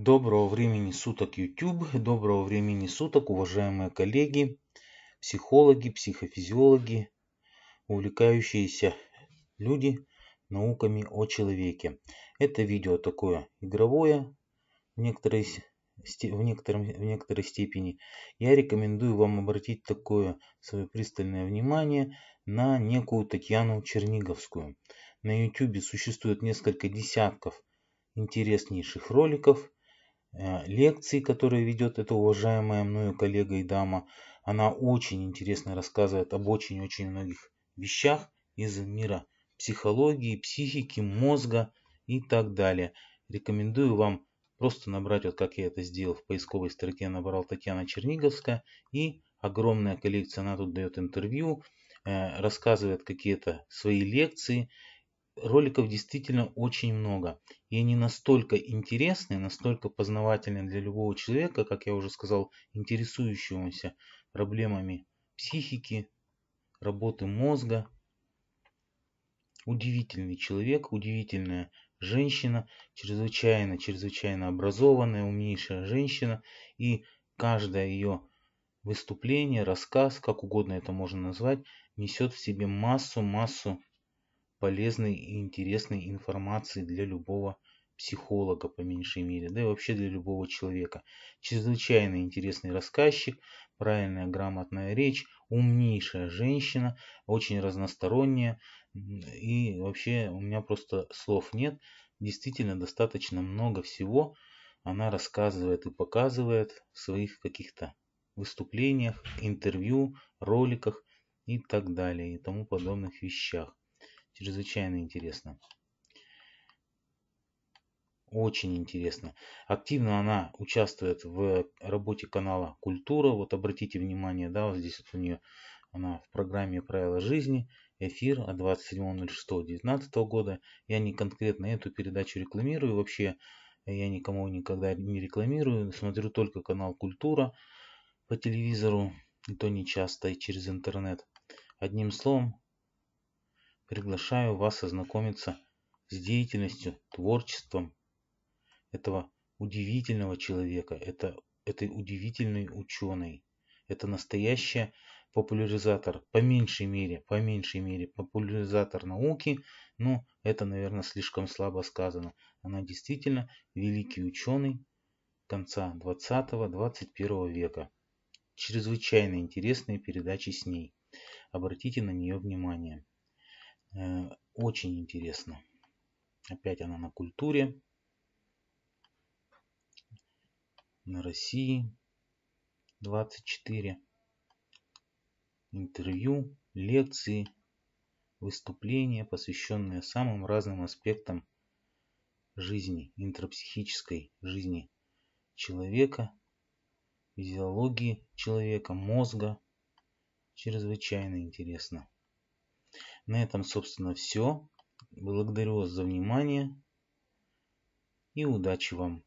Доброго времени суток, YouTube. Доброго времени суток, уважаемые коллеги, психологи, психофизиологи, увлекающиеся люди науками о человеке. Это видео такое игровое в некоторой, в, некотором, в некоторой степени. Я рекомендую вам обратить такое свое пристальное внимание на некую Татьяну Черниговскую. На YouTube существует несколько десятков интереснейших роликов – а, лекции, которые ведет эта уважаемая мною коллега и дама. Она очень интересно рассказывает об очень-очень многих вещах из мира психологии, психики, мозга и так далее. Рекомендую вам просто набрать, вот как я это сделал в поисковой строке, я набрал Татьяна Черниговская и огромная коллекция, она тут дает интервью, э, рассказывает какие-то свои лекции роликов действительно очень много. И они настолько интересны, настолько познавательны для любого человека, как я уже сказал, интересующегося проблемами психики, работы мозга. Удивительный человек, удивительная женщина, чрезвычайно, чрезвычайно образованная, умнейшая женщина. И каждое ее выступление, рассказ, как угодно это можно назвать, несет в себе массу-массу полезной и интересной информации для любого психолога, по меньшей мере, да и вообще для любого человека. Чрезвычайно интересный рассказчик, правильная грамотная речь, умнейшая женщина, очень разносторонняя. И вообще у меня просто слов нет. Действительно достаточно много всего она рассказывает и показывает в своих каких-то выступлениях, интервью, роликах и так далее и тому подобных вещах. Чрезвычайно интересно. Очень интересно. Активно она участвует в работе канала «Культура». Вот обратите внимание, да, вот здесь вот у нее она в программе «Правила жизни» эфир от 27.06.2019 года. Я не конкретно эту передачу рекламирую, вообще я никому никогда не рекламирую. Смотрю только канал «Культура» по телевизору, и то не часто, и через интернет. Одним словом, приглашаю вас ознакомиться с деятельностью, творчеством этого удивительного человека, это, этой удивительной ученой. Это настоящий популяризатор, по меньшей мере, по меньшей мере, популяризатор науки, но это, наверное, слишком слабо сказано. Она действительно великий ученый конца 20-21 века. Чрезвычайно интересные передачи с ней. Обратите на нее внимание. Э, очень интересно. Опять она на культуре, на России 24. Интервью, лекции, выступления, посвященные самым разным аспектам жизни, интропсихической жизни человека, физиологии человека, мозга. Чрезвычайно интересно. На этом, собственно, все. Благодарю вас за внимание и удачи вам!